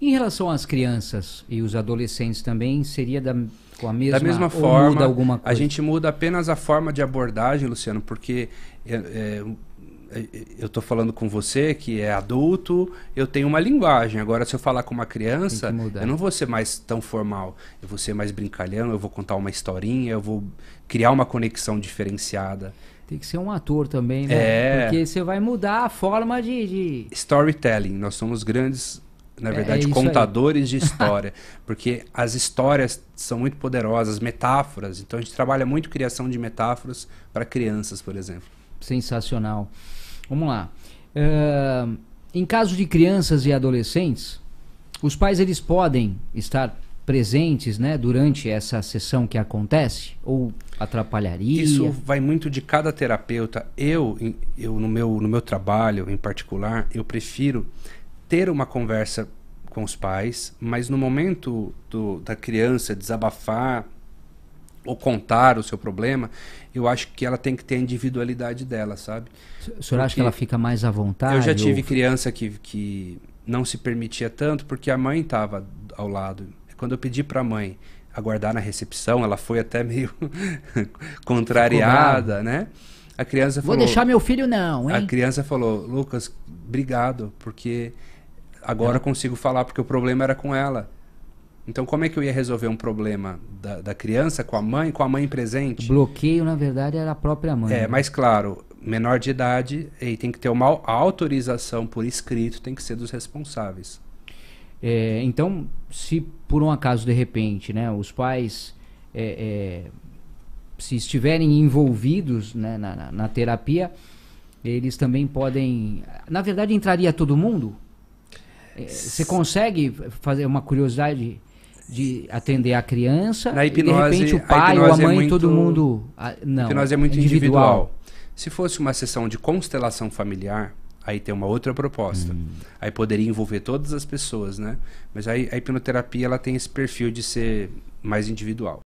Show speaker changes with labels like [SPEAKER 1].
[SPEAKER 1] Em relação às crianças e os adolescentes também, seria da, com a mesma, da mesma forma? Muda alguma coisa? A
[SPEAKER 2] gente muda apenas a forma de abordagem, Luciano, porque é, é, eu estou falando com você que é adulto, eu tenho uma linguagem. Agora, se eu falar com uma criança, eu não vou ser mais tão formal. Eu vou ser mais brincalhão, eu vou contar uma historinha, eu vou criar uma conexão diferenciada.
[SPEAKER 1] Tem que ser um ator também, né? É... Porque você vai mudar a forma de, de...
[SPEAKER 2] Storytelling. Nós somos grandes na é verdade, é contadores aí. de história, porque as histórias são muito poderosas, metáforas. Então a gente trabalha muito criação de metáforas para crianças, por exemplo.
[SPEAKER 1] Sensacional. Vamos lá. Uh, em caso de crianças e adolescentes, os pais eles podem estar presentes, né, durante essa sessão que acontece ou atrapalharia? Isso
[SPEAKER 2] vai muito de cada terapeuta. Eu, eu no meu no meu trabalho em particular, eu prefiro ter uma conversa com os pais, mas no momento do, da criança desabafar ou contar o seu problema, eu acho que ela tem que ter a individualidade dela, sabe?
[SPEAKER 1] O senhor acha que ela fica mais à vontade? Eu já tive ou...
[SPEAKER 2] criança que, que não se permitia tanto porque a mãe estava ao lado. Quando eu pedi para a mãe aguardar na recepção, ela foi até meio contrariada, né? A criança falou, Vou deixar meu filho não, hein? A criança falou: "Lucas, obrigado, porque agora é. consigo falar porque o problema era com ela. Então, como é que eu ia resolver um problema da, da criança com a mãe, com a mãe presente?
[SPEAKER 1] O bloqueio, na verdade, era a própria mãe. É, né?
[SPEAKER 2] mas claro, menor de idade, e tem que ter uma autorização por escrito, tem que ser dos responsáveis.
[SPEAKER 1] É, então, se por um acaso, de repente, né, os pais é, é, se estiverem envolvidos né, na, na, na terapia, eles também podem. Na verdade, entraria todo mundo? É, você consegue fazer uma curiosidade de atender a criança? Na hipnose, de repente o pai a ou a é mãe, é muito, todo mundo. Ah, não. A hipnose é muito individual.
[SPEAKER 2] individual. Se fosse uma sessão de constelação familiar, aí tem uma outra proposta. Hum. Aí poderia envolver todas as pessoas, né? Mas aí a hipnoterapia ela tem esse perfil de ser mais individual.